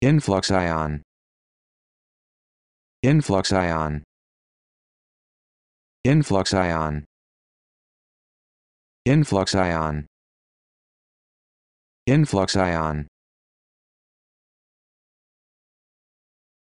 influx ion influx ion influx ion influx ion influx ion